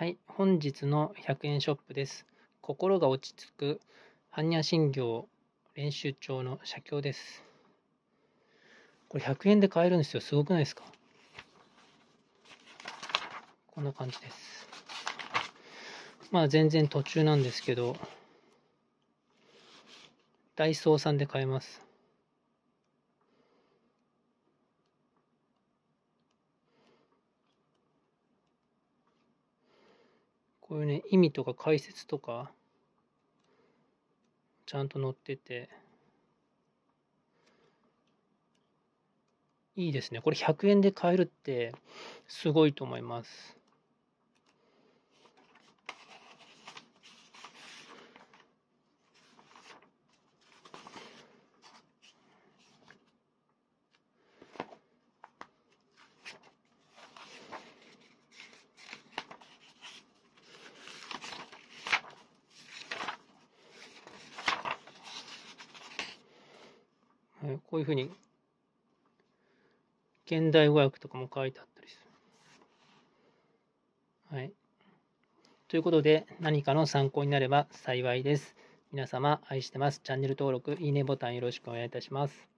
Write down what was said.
はい、本日の100円ショップです。心が落ち着く般若心経練習帳の写経です。これ100円で買えるんですよ。すごくないですかこんな感じです。まあ全然途中なんですけど、ダイソーさんで買えます。こういうね、意味とか解説とか、ちゃんと載ってて、いいですね。これ100円で買えるって、すごいと思います。こういうふうに、現代語訳とかも書いてあったりする。はい。ということで、何かの参考になれば幸いです。皆様、愛してます。チャンネル登録、いいねボタンよろしくお願いいたします。